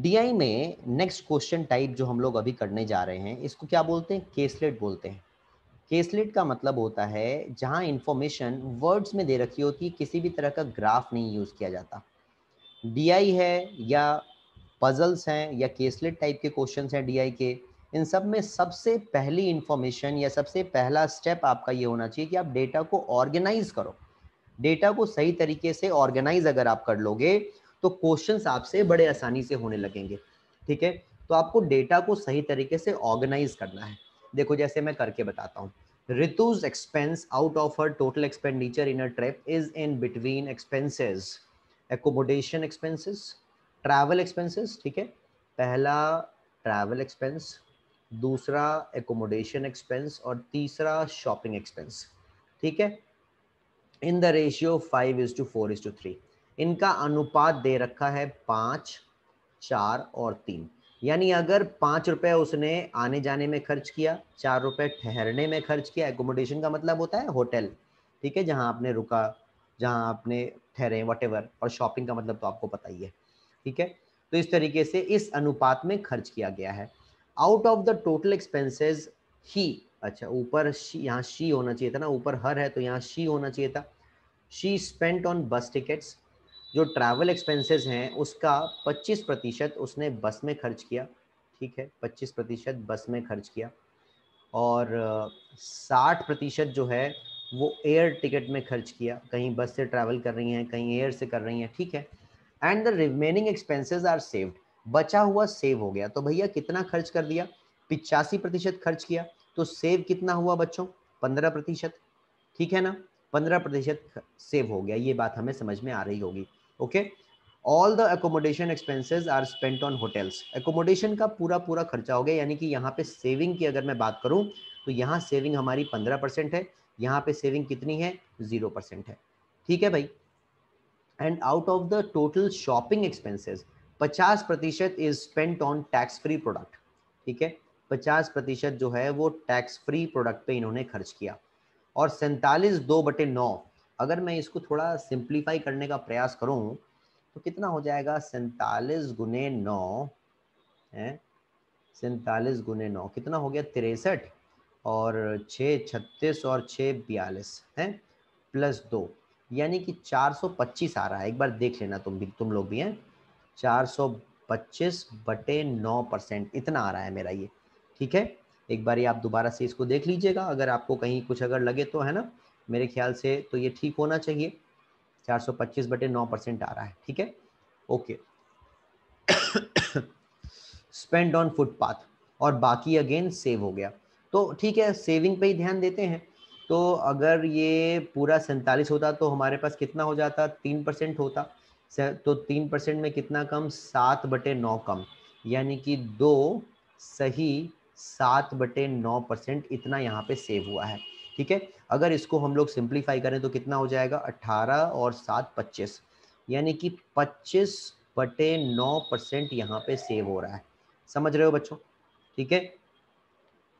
DI में next question type जो हम लोग अभी करने जा रहे हैं इसको क्या बोलते हैं केसलेट बोलते हैं केसलेट का मतलब होता है जहाँ इन्फॉर्मेशन वर्ड्स में दे रखी होती है किसी भी तरह का ग्राफ नहीं यूज़ किया जाता डीआई है या पजल्स हैं या केसलेट टाइप के क्वेश्चन हैं डीआई के इन सब में सबसे पहली इन्फॉर्मेशन या सबसे पहला स्टेप आपका ये होना चाहिए कि आप डेटा को ऑर्गेनाइज करो डेटा को सही तरीके से ऑर्गेनाइज अगर आप कर लोगे तो क्वेश्चन आपसे बड़े आसानी से होने लगेंगे ठीक है तो आपको डेटा को सही तरीके से ऑर्गेनाइज करना है देखो जैसे मैं करके बताता हूँ Ritu's expense out of her total expenditure in trip is in between expenses accommodation expenses travel expenses ठीक है पहला ट्रैवल एक्सपेंस दूसरा एकोमोडेशन एक्सपेंस और तीसरा शॉपिंग एक्सपेंस ठीक है in the ratio five is to four is to three इनका अनुपात दे रखा है पाँच चार और तीन यानी अगर पाँच रुपये उसने आने जाने में खर्च किया चार रुपये ठहरने में खर्च किया एकोमोडेशन का मतलब होता है होटल ठीक है जहाँ आपने रुका जहाँ आपने ठहरे वट और शॉपिंग का मतलब तो आपको पता ही है ठीक है तो इस तरीके से इस अनुपात में खर्च किया गया है out of the total expenses ही अच्छा ऊपर यहाँ शी होना चाहिए था ना ऊपर हर है तो यहाँ शी होना चाहिए था she spent on bus tickets जो ट्रैवल एक्सपेंसेस हैं उसका 25 प्रतिशत उसने बस में खर्च किया ठीक है 25 प्रतिशत बस में खर्च किया और 60 प्रतिशत जो है वो एयर टिकट में खर्च किया कहीं बस से ट्रैवल कर रही हैं कहीं एयर से कर रही हैं ठीक है and the remaining expenses are saved बचा हुआ सेव हो गया तो भैया कितना खर्च कर दिया पिचासी प्रतिशत खर्च किया तो सेव कितना हुआ बच्चों पंद्रह प्रतिशत ठीक है ना पंद्रह प्रतिशत सेव हो गया ये बात हमें समझ में आ रही होगी okay all the accommodation expenses are spent on hotels accommodation का पूरा पूरा खर्चा हो गया यानी कि यहाँ पे सेविंग की अगर मैं बात करूँ तो यहाँ सेविंग हमारी पंद्रह है यहाँ पे सेविंग कितनी है जीरो परसेंट है ठीक है भाई and out of the total shopping expenses पचास प्रतिशत is spent on tax free product ठीक है पचास प्रतिशत जो है वो टैक्स फ्री प्रोडक्ट पे इन्होंने खर्च किया और सैंतालीस दो बटे नौ अगर मैं इसको थोड़ा सिंप्लीफाई करने का प्रयास करूं तो कितना हो जाएगा सैतालीस गुने नौ है सैतालीस गुने नौ कितना हो गया तिरसठ और छ छत्तीस और छ बयालीस है प्लस दो यानी कि चार सौ पच्चीस आ रहा है एक बार देख लेना तुम भी तुम लोग भी हैं चार सौ पच्चीस बटे नौ परसेंट इतना आ रहा है मेरा ये ठीक है एक बार ये आप दोबारा से इसको देख लीजिएगा अगर आपको कहीं कुछ अगर लगे तो है ना मेरे ख्याल से तो ये ठीक होना चाहिए 425 बटे 9 परसेंट आ रहा है ठीक है ओके स्पेंड ऑन फुटपाथ और बाकी अगेन सेव हो गया तो ठीक है सेविंग पे ही ध्यान देते हैं तो अगर ये पूरा सैंतालीस होता तो हमारे पास कितना हो जाता तीन परसेंट होता तो तीन परसेंट में कितना कम सात बटे नौ कम यानी कि दो सही सात बटे नौ परसेंट इतना यहाँ पे सेव हुआ है ठीक है अगर इसको हम लोग सिंप्लीफाई करें तो कितना हो जाएगा अट्ठारह और सात पच्चीस यानी कि पच्चीस बटे नौ परसेंट यहाँ पे सेव हो रहा है समझ रहे हो बच्चों ठीक है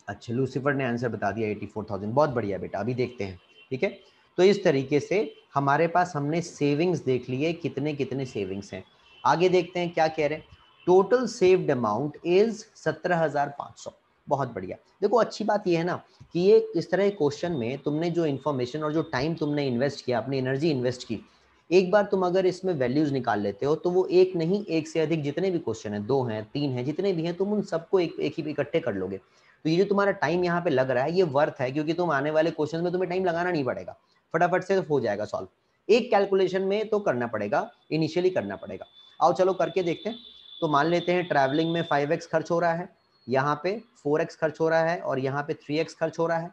अच्छा लूसीफर ने आंसर बता दिया एटी फोर थाउजेंड बहुत बढ़िया बेटा अभी देखते हैं ठीक है तो इस तरीके से हमारे पास हमने सेविंग्स देख लिए कितने कितने सेविंग्स हैं आगे देखते हैं क्या कह रहे हैं टोटल सेव्ड अमाउंट इज सत्रह हजार पाँच सौ बहुत बढ़िया देखो अच्छी बात यह है ना कि ये इस तरह क्वेश्चन में तुमने जो इन्फॉर्मेशन और जो टाइम तुमने इन्वेस्ट किया अपनी एनर्जी इन्वेस्ट की एक बार तुम अगर इसमें वैल्यूज निकाल लेते हो तो वो एक नहीं एक से अधिक जितने भी क्वेश्चन है दो हैं तीन हैं जितने भी हैं तुम उन सबको एक एक ही इकट्ठे कर लोगे तो ये जो तुम्हारा टाइम यहाँ पे लग रहा है ये वर्थ है क्योंकि तुम आने वाले क्वेश्चन में तुम्हें टाइम लगाना नहीं पड़ेगा फटाफट से हो जाएगा सॉल्व एक कैलकुलेशन में तो करना पड़ेगा इनिशियली करना पड़ेगा आओ चलो करके देखते हैं तो मान लेते हैं ट्रैवलिंग में फाइव खर्च हो रहा है यहाँ पे फोर एक्स खर्च हो रहा है और यहाँ पे थ्री एक्स खर्च हो रहा है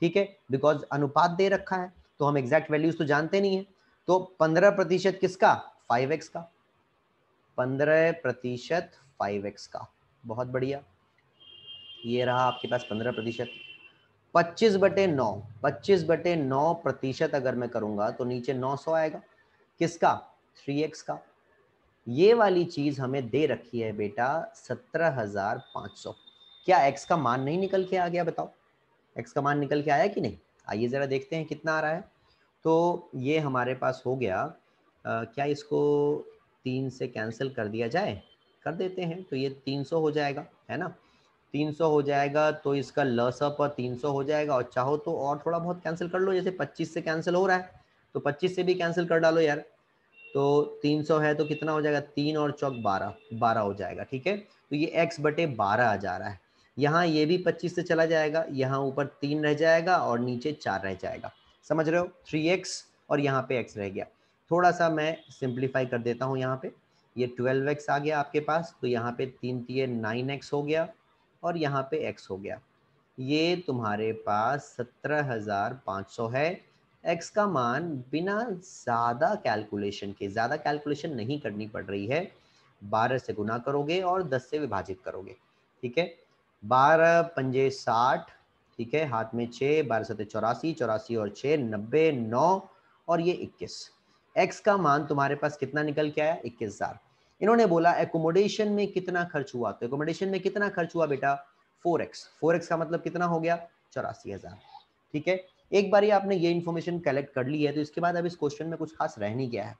ठीक है बिकॉज अनुपात दे रखा है तो हम एग्जैक्ट वैल्यूज तो जानते नहीं है तो पंद्रह प्रतिशत किसका फाइव एक्स का पंद्रह प्रतिशत फाइव एक्स का बहुत बढ़िया ये रहा आपके पास पंद्रह प्रतिशत पच्चीस बटे नौ पच्चीस बटे नौ प्रतिशत अगर मैं करूंगा तो नीचे नौ सौ आएगा किसका थ्री एक्स का ये वाली चीज हमें दे रखी है बेटा सत्रह हजार पाँच सौ क्या एक्स का मान नहीं निकल के आ गया बताओ एक्स का मान निकल के आया कि नहीं आइए ज़रा देखते हैं कितना आ रहा है तो ये हमारे पास हो गया आ, क्या इसको तीन से कैंसिल कर दिया जाए कर देते हैं तो ये तीन सौ हो जाएगा है ना तीन सौ हो जाएगा तो इसका लसअप और तीन सौ हो जाएगा और चाहो तो और थोड़ा बहुत कैंसिल कर लो जैसे पच्चीस से कैंसिल हो रहा है तो पच्चीस से भी कैंसिल कर डालो यार तो 300 है तो कितना हो जाएगा तीन और चौक बारह बारह हो जाएगा ठीक है तो ये एक्स बटे बारह आ जा रहा है यहाँ ये भी पच्चीस से चला जाएगा यहाँ ऊपर तीन रह जाएगा और नीचे चार रह जाएगा समझ रहे हो थ्री एक्स और यहाँ पे एक्स रह गया थोड़ा सा मैं सिंप्लीफाई कर देता हूँ यहाँ पे ये ट्वेल्व एक्स आ गया आपके पास तो यहाँ पे तीन तीय नाइन एक्स हो गया और यहाँ पे एक्स हो गया ये तुम्हारे पास सत्रह हज़ार पाँच सौ है एक्स का मान बिना ज़्यादा कैलकुलेशन के ज़्यादा कैलकुलेशन नहीं करनी पड़ रही है बारह से गुना करोगे और दस से विभाजित करोगे ठीक है बारह पंजे साठ ठीक है हाथ में छः बारह सत्य चौरासी चौरासी और छः नब्बे नौ और ये इक्कीस एक्स का मान तुम्हारे पास कितना निकल के आया इक्कीस हज़ार इन्होंने बोला एकोमोडेशन में कितना खर्च हुआ तो एकोमोडेशन में कितना खर्च हुआ बेटा फोर एक्स फोर एक्स का मतलब कितना हो गया चौरासी हज़ार ठीक है एक बार ही आपने ये इन्फॉर्मेशन कलेक्ट कर ली है तो इसके बाद अब इस क्वेश्चन में कुछ खास रह नहीं गया है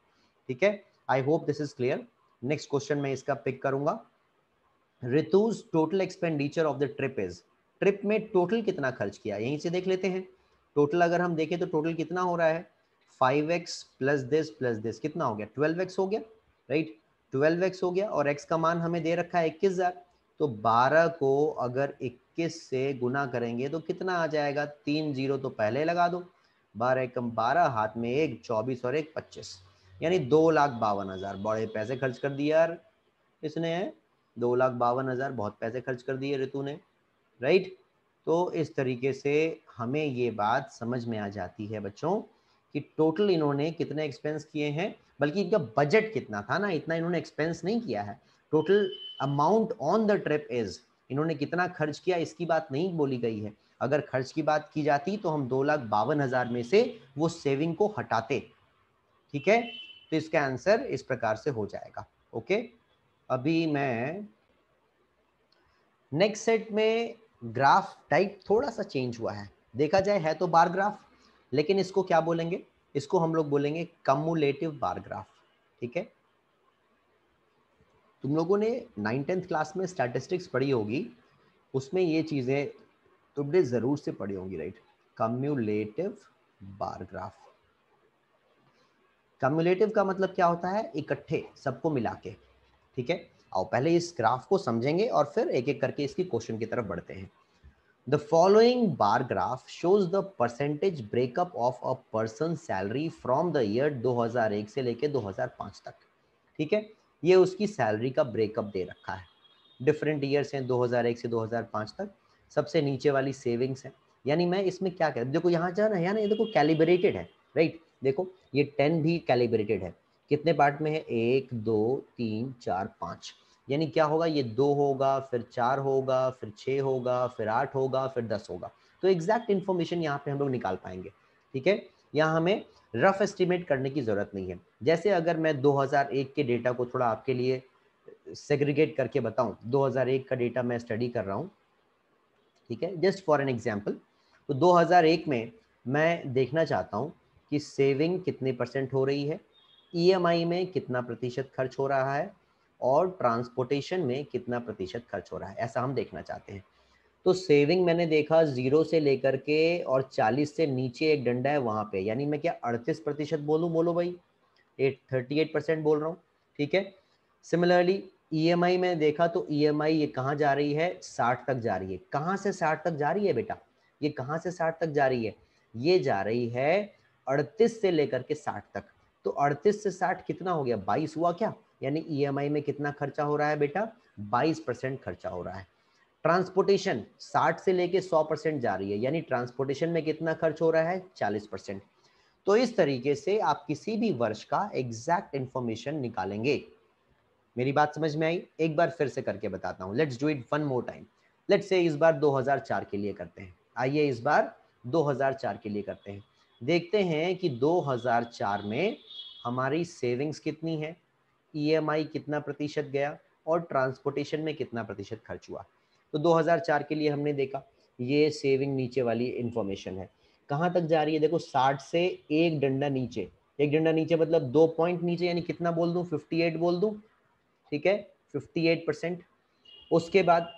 ठीक है I hope this is clear next question मैं इसका पिक करूंगा Ritu's total expenditure of the trip is trip में टोटल कितना खर्च किया यहीं से देख लेते हैं टोटल अगर हम देखें तो टोटल कितना हो रहा है five x plus this plus this कितना हो गया ट्वेल्व एक्स हो गया राइट ट्वेल्व एक्स हो गया और एक्स का मान हमें दे रखा है इक्कीस हजार तो बारह को अगर इक्कीस से गुना करेंगे तो कितना आ जाएगा तीन जीरो तो पहले लगा दो बारह एकम बारह हाथ में एक चौबीस और एक पच्चीस यानी दो लाख बावन हजार बड़े पैसे खर्च कर दिए यार इसने दो लाख बावन हजार बहुत पैसे खर्च कर दिए ऋतु ने राइट तो इस तरीके से हमें ये बात समझ में आ जाती है बच्चों कि टोटल इन्होंने कितने एक्सपेंस किए हैं बल्कि इनका बजट कितना था ना इतना इन्होंने एक्सपेंस नहीं किया है total amount on the trip is इन्होंने कितना खर्च किया इसकी बात नहीं बोली गई है अगर खर्च की बात की जाती तो हम दो लाख बावन हजार में से वो सेविंग को हटाते ठीक है तो इसका आंसर इस प्रकार से हो जाएगा ओके अभी मैं नेक्स्ट सेट में ग्राफ टाइप थोड़ा सा चेंज हुआ है देखा जाए है तो बार ग्राफ लेकिन इसको क्या बोलेंगे इसको हम लोग बोलेंगे कम्युलेटिव बार ग्राफ ठीक है तुम लोगों ने नाइन टेंथ क्लास में स्टैटिस्टिक्स पढ़ी होगी उसमें ये चीज़ें तुमने ज़रूर से पढ़ी होंगी राइट कम्युलेटिव बारग्राफ कम्युलेटिव का मतलब क्या होता है इकट्ठे सबको मिला के ठीक है आओ पहले इस ग्राफ को समझेंगे और फिर एक एक करके इसकी क्वेश्चन की तरफ बढ़ते हैं the following bar graph shows the percentage breakup of a person salary from the year 2001 से लेके 2005 तक ठीक है ये उसकी सैलरी का ब्रेकअप दे रखा है डिफरेंट ईयर्स हैं 2001 से 2005 तक सबसे नीचे वाली सेविंग्स है यानी मैं इसमें क्या कह देखो यहाँ जाना है यानी ये देखो कैलिब्रेटेड है राइट देखो ये टेन भी कैलिब्रेटेड है कितने पार्ट में है एक दो तीन चार पाँच यानी क्या होगा ये दो होगा फिर चार होगा फिर छः होगा फिर आठ होगा फिर दस होगा तो एग्जैक्ट इन्फॉर्मेशन यहाँ पे हम लोग निकाल पाएंगे ठीक है यहाँ हमें रफ एस्टिमेट करने की ज़रूरत नहीं है जैसे अगर मैं 2001 के डेटा को थोड़ा आपके लिए सेग्रीगेट करके बताऊं 2001 का डेटा मैं स्टडी कर रहा हूँ ठीक है जस्ट फॉर एन एग्जाम्पल तो 2001 में मैं देखना चाहता हूँ कि सेविंग कितने परसेंट हो रही है ईएमआई e में कितना प्रतिशत खर्च हो रहा है और ट्रांसपोर्टेशन में कितना प्रतिशत खर्च हो रहा है ऐसा हम देखना चाहते हैं तो सेविंग मैंने देखा जीरो से लेकर के और चालीस से नीचे एक डंडा है वहां पे यानी मैं क्या अड़तीस प्रतिशत बोलू बोलो भाई एट थर्टी एट परसेंट बोल रहा हूँ ठीक है सिमिलरली ईएमआई e मैंने देखा तो ईएमआई e ये कहाँ जा रही है साठ तक जा रही है कहाँ से साठ तक जा रही है बेटा ये कहाँ से साठ तक जा रही है ये जा रही है अड़तीस से लेकर के साठ तक तो अड़तीस से साठ कितना हो गया बाईस हुआ क्या यानी ई e में कितना खर्चा हो रहा है बेटा बाईस परसेंट खर्चा हो रहा है ट्रांसपोर्टेशन 60 से लेके 100 परसेंट जा रही है यानी ट्रांसपोर्टेशन में कितना खर्च हो रहा है 40 परसेंट तो इस तरीके से आप किसी भी वर्ष का एग्जैक्ट इंफॉर्मेशन निकालेंगे मेरी बात समझ में आई एक बार फिर से करके बताता हूँ let's do it one more time let's say इस बार 2004 के लिए करते हैं आइए इस बार 2004 के लिए करते हैं देखते हैं कि 2004 में हमारी सेविंग्स कितनी है ईएमआई e कितना प्रतिशत गया और ट्रांसपोर्टेशन में कितना प्रतिशत खर्च हुआ तो 2004 के लिए हमने देखा ये सेविंग नीचे वाली इंफॉर्मेशन है कहाँ तक जा रही है देखो साठ से एक डंडा नीचे एक डंडा नीचे मतलब दो पॉइंट नीचे यानी कितना बोल दूँ फिफ्टी बोल दूँ ठीक है फिफ्टी एट परसेंट उसके बाद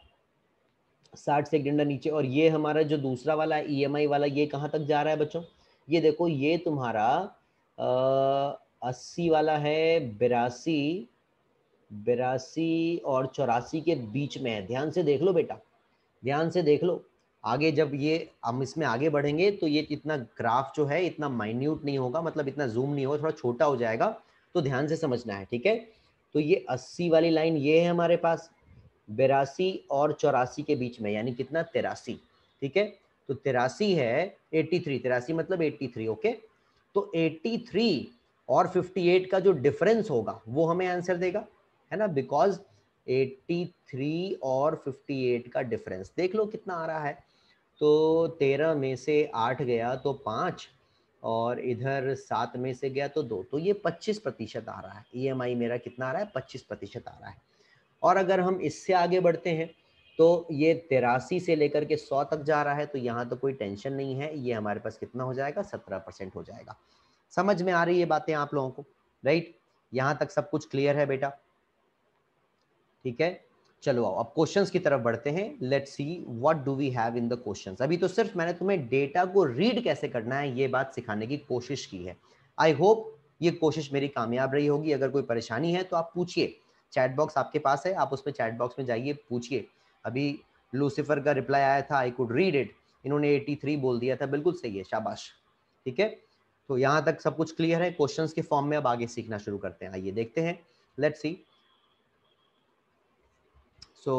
साठ से एक डंडा नीचे और ये हमारा जो दूसरा वाला है ई e वाला ये कहाँ तक जा रहा है बच्चों ये देखो ये तुम्हारा अस्सी वाला है बिरासी बिरासी और चौरासी के बीच में है ध्यान से देख लो बेटा ध्यान से देख लो आगे जब ये हम इसमें आगे बढ़ेंगे तो ये इतना ग्राफ जो है इतना माइन्यूट नहीं होगा मतलब इतना जूम नहीं होगा थोड़ा छोटा हो जाएगा तो ध्यान से समझना है ठीक है तो ये अस्सी वाली लाइन ये है हमारे पास बेरासी और चौरासी के बीच में यानी कितना तेरासी ठीक है तो तिरासी है एट्टी थ्री तिरासी मतलब एट्टी थ्री ओके तो एट्टी थ्री और फिफ्टी एट का जो डिफरेंस होगा वो हमें आंसर देगा है ना बिकॉज 83 और 58 का डिफरेंस देख लो कितना आ रहा है तो तेरह में से आठ गया तो पाँच और इधर सात में से गया तो दो तो ये पच्चीस प्रतिशत आ रहा है ई e मेरा कितना आ रहा है पच्चीस प्रतिशत आ रहा है और अगर हम इससे आगे बढ़ते हैं तो ये तिरासी से लेकर के सौ तक जा रहा है तो यहाँ तो कोई टेंशन नहीं है ये हमारे पास कितना हो जाएगा सत्रह परसेंट हो जाएगा समझ में आ रही है बातें आप लोगों को राइट यहाँ तक सब कुछ क्लियर है बेटा ठीक है चलो आओ अब क्वेश्चंस की तरफ बढ़ते हैं let see what do we have in the questions अभी तो सिर्फ मैंने तुम्हें डेटा को रीड कैसे करना है ये बात सिखाने की कोशिश की है आई होप ये कोशिश मेरी कामयाब रही होगी अगर कोई परेशानी है तो आप पूछिए चैट बॉक्स आपके पास है आप उसमें चैट बॉक्स में जाइए पूछिए अभी लूसीफर का रिप्लाई आया था आई कुड रीड इट इन्होंने 83 बोल दिया था बिल्कुल सही है शाबाश ठीक है तो यहाँ तक सब कुछ क्लियर है क्वेश्चन के फॉर्म में अब आगे सीखना शुरू करते हैं आइए देखते हैं let see so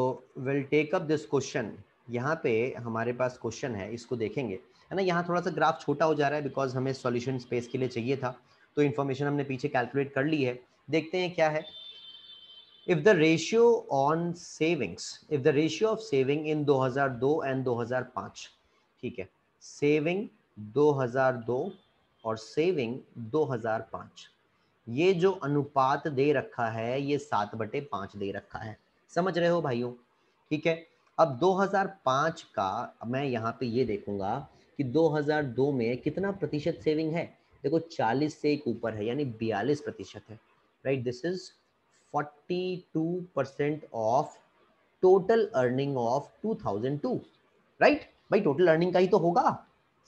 will take up this question यहाँ पे हमारे पास क्वेश्चन है इसको देखेंगे है ना यहाँ थोड़ा सा ग्राफ छोटा हो जा रहा है बिकॉज हमें सॉल्यूशन स्पेस के लिए चाहिए था तो इन्फॉर्मेशन हमने पीछे कैलकुलेट कर ली है देखते हैं क्या है if the ratio on savings if the ratio of saving in 2002 and 2005 ठीक है सेविंग 2002 और सेविंग 2005 ये जो अनुपात दे रखा है ये सात बटे पांच दे रखा है समझ रहे हो भाइयों ठीक है अब 2005 का मैं यहाँ पे ये देखूंगा कि 2002 में कितना प्रतिशत सेविंग है देखो 40 से एक ऊपर है यानी 42 प्रतिशत है right this is 42 percent of total earning of 2002 right भाई टोटल अर्निंग का ही तो होगा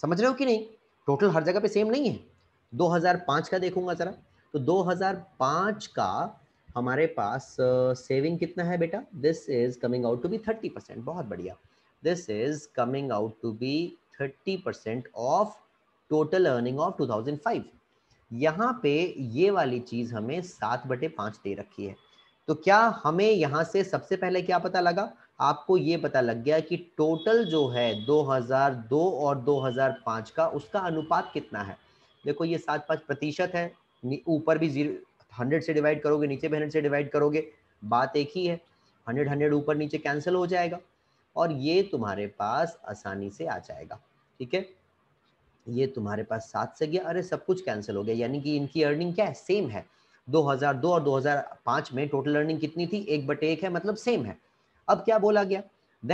समझ रहे हो कि नहीं टोटल हर जगह पे सेम नहीं है 2005 का देखूंगा जरा तो 2005 का हमारे पास सेविंग uh, कितना है बेटा this is coming out to be thirty percent बहुत बढ़िया this is coming out to be thirty percent of total earning of two thousand five यहाँ पे ये वाली चीज हमें सात बटे पांच दे रखी है तो क्या हमें यहाँ से सबसे पहले क्या पता लगा आपको ये पता लग गया कि टोटल जो है 2002 और 2005 का उसका अनुपात कितना है देखो ये सात पाँच प्रतिशत है ऊपर भी जीरो हंड्रेड से डिवाइड करोगे नीचे भी हंड्रेड से डिवाइड करोगे बात एक ही है हंड्रेड हंड्रेड ऊपर नीचे कैंसिल हो जाएगा और ये तुम्हारे पास आसानी से आ जाएगा ठीक है ये तुम्हारे पास सात से गया अरे सब कुछ कैंसिल हो गया यानी कि इनकी अर्निंग क्या है सेम है 2002 और 2005 में टोटल अर्निंग कितनी थी एक बटे एक है मतलब सेम है अब क्या बोला गया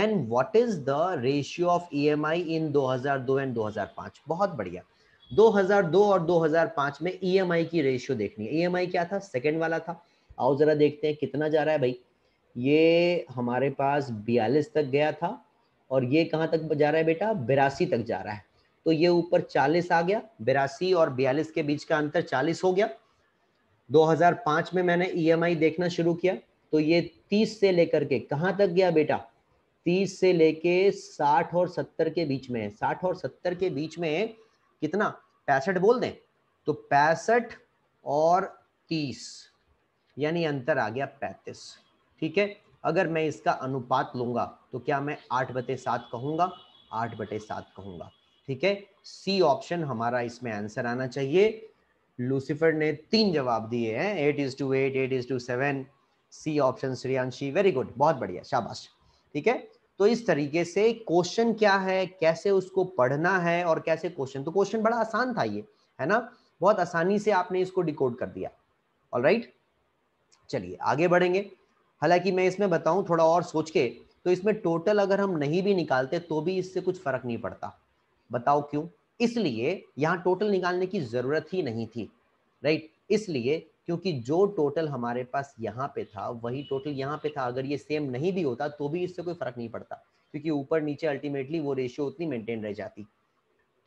then what is the ratio of EMI in 2002 and 2005 बहुत बढ़िया 2002 और 2005 में ई e की रेशियो देखनी है ई e क्या था सेकेंड वाला था आओ ज़रा देखते हैं कितना जा रहा है भाई ये हमारे पास बयालीस तक गया था और ये कहाँ तक जा रहा है बेटा बिरासी तक जा रहा है तो ये ऊपर चालीस आ गया बिरासी और बयालीस के बीच का अंतर चालीस हो गया 2005 में मैंने ई e देखना शुरू किया तो ये 30 से लेकर के कहाँ तक गया बेटा 30 से लेके 60 और 70 के बीच में 60 और 70 के बीच में कितना पैंसठ बोल दें तो पैंसठ और तीस यानी अंतर आ गया पैंतीस ठीक है अगर मैं इसका अनुपात लूंगा तो क्या मैं आठ बटे सात कहूंगा आठ बटे सात कहूंगा ठीक है सी ऑप्शन हमारा इसमें आंसर आना चाहिए लूसीफर ने तीन जवाब दिए हैं eight is to eight eight is to seven C option Shriyanshi very good बहुत बढ़िया शाबाश ठीक है तो इस तरीके से क्वेश्चन क्या है कैसे उसको पढ़ना है और कैसे क्वेश्चन तो क्वेश्चन बड़ा आसान था ये है ना बहुत आसानी से आपने इसको डिकोड कर दिया ऑल राइट चलिए आगे बढ़ेंगे हालांकि मैं इसमें बताऊं थोड़ा और सोच के तो इसमें टोटल अगर हम नहीं भी निकालते तो भी इससे कुछ फर्क नहीं पड़ता बताओ क्यों इसलिए यहां टोटल निकालने की जरूरत ही नहीं थी राइट इसलिए क्योंकि जो टोटल हमारे पास यहाँ पे था वही टोटल यहाँ पे था अगर ये सेम नहीं भी होता तो भी इससे कोई फर्क नहीं पड़ता क्योंकि ऊपर नीचे अल्टीमेटली वो रेशियो उतनी मेंटेन रह जाती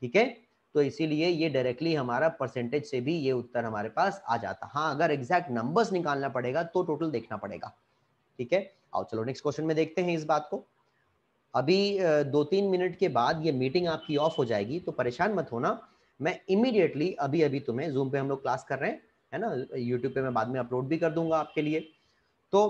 ठीक है तो इसीलिए ये डायरेक्टली हमारा परसेंटेज से भी ये उत्तर हमारे पास आ जाता हाँ अगर एग्जैक्ट नंबर्स निकालना पड़ेगा तो टोटल देखना पड़ेगा ठीक है आओ चलो नेक्स्ट क्वेश्चन में देखते हैं इस बात को अभी दो तीन मिनट के बाद ये मीटिंग आपकी ऑफ हो जाएगी तो परेशान मत होना मैं इमीडिएटली अभी अभी तुम्हें जूम पे हम लोग क्लास कर रहे हैं है ना यूट्यूब पे मैं बाद में अपलोड भी कर दूंगा आपके लिए तो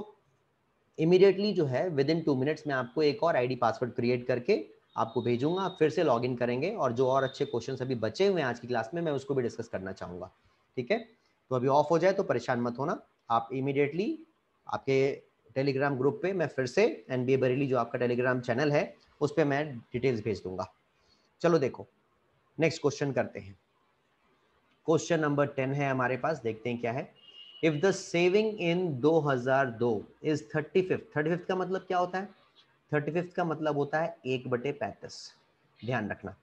इमीडिएटली जो है विद इन टू मिनट्स मैं आपको एक और आईडी पासवर्ड क्रिएट करके आपको भेजूंगा आप फिर से लॉग इन करेंगे और जो और अच्छे क्वेश्चन अभी बचे हुए हैं आज की क्लास में मैं उसको भी डिस्कस करना चाहूंगा ठीक है तो अभी ऑफ हो जाए तो परेशान मत होना आप इमीडिएटली आपके टेलीग्राम ग्रुप पे मैं फिर से एन बी बरेली जो आपका टेलीग्राम चैनल है उस पर मैं डिटेल्स भेज दूंगा चलो देखो नेक्स्ट क्वेश्चन करते हैं क्वेश्चन नंबर टेन है हमारे पास देखते हैं क्या है इफ द सेविंग इन 2002 हजार दो is thirty fifth thirty fifth का मतलब क्या होता है थर्टी फिफ्थ का मतलब होता है एक बटे पैंतीस ध्यान रखना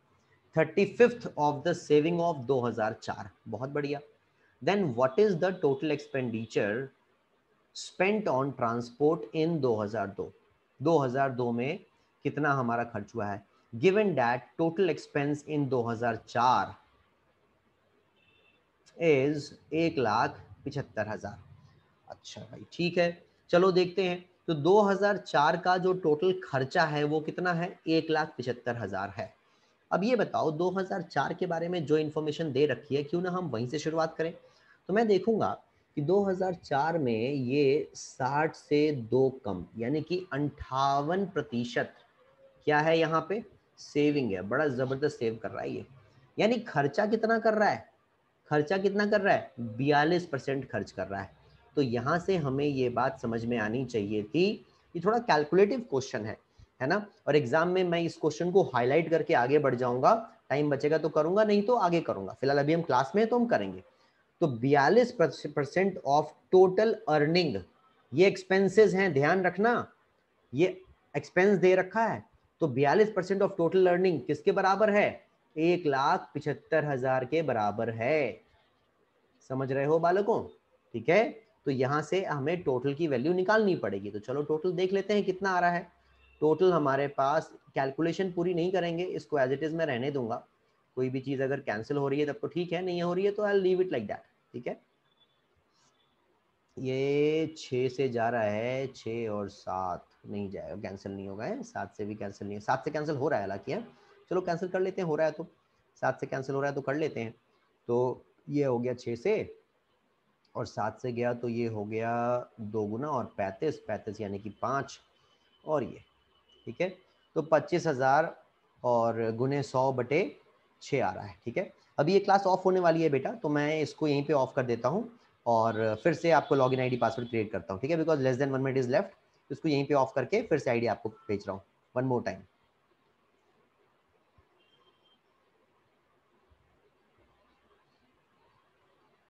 thirty fifth of the saving of 2004 बहुत बढ़िया then what is the total expenditure spent on transport in 2002 2002 में कितना हमारा खर्च हुआ है given that total expense in 2004 is एक लाख पिछहत्तर हज़ार अच्छा भाई ठीक है चलो देखते हैं तो 2004 का जो टोटल खर्चा है वो कितना है एक लाख पिछहत्तर हज़ार है अब ये बताओ 2004 के बारे में जो इन्फॉर्मेशन दे रखी है क्यों ना हम वहीं से शुरुआत करें तो मैं देखूंगा कि 2004 में ये 60 से दो कम यानी कि अंठावन प्रतिशत क्या है यहाँ पे सेविंग है बड़ा ज़बरदस्त सेव कर रहा है ये यानी खर्चा कितना कर रहा है खर्चा कितना कर रहा है बयालीस परसेंट खर्च कर रहा है तो यहाँ से हमें ये बात समझ में आनी चाहिए थी ये थोड़ा कैलकुलेटिव क्वेश्चन है है ना और एग्जाम में मैं इस क्वेश्चन को हाईलाइट करके आगे बढ़ जाऊंगा टाइम बचेगा तो करूंगा नहीं तो आगे करूंगा फिलहाल अभी हम क्लास में तो हम करेंगे तो बयालीस परसेंट ऑफ टोटल अर्निंग ये एक्सपेंसेस हैं ध्यान रखना ये एक्सपेंस दे रखा है तो बयालीस परसेंट ऑफ टोटल अर्निंग किसके बराबर है एक लाख पिछहत्तर हजार के बराबर है समझ रहे हो बालकों ठीक है तो यहाँ से हमें टोटल की वैल्यू निकालनी पड़ेगी तो चलो टोटल देख लेते हैं कितना आ रहा है टोटल हमारे पास कैलकुलेशन पूरी नहीं करेंगे इसको एज इट इज़ मैं रहने दूंगा कोई भी चीज़ अगर कैंसिल हो रही है तब तो ठीक है नहीं हो रही है तो I leave it like that ठीक है ये छ से जा रहा है छ और सात नहीं जाएगा कैंसिल नहीं होगा सात से भी कैंसिल नहीं सात से कैंसिल हो रहा है हालांकि चलो कैंसिल कर लेते हैं हो रहा है तो सात से कैंसिल हो रहा है तो कर लेते हैं तो ये हो गया छः से और सात से गया तो ये हो गया दो गुना और पैंतीस पैंतीस यानी कि पाँच और ये ठीक है तो पच्चीस हज़ार और गुने सौ बटे छः आ रहा है ठीक है अभी ये क्लास ऑफ होने वाली है बेटा तो मैं इसको यहीं पे ऑफ कर देता हूँ और फिर से आपको log in I password create करता हूँ ठीक है because less than one minute is left इसको यहीं पे ऑफ करके फिर से आईडी आपको भेज रहा हूँ वन मोर टाइम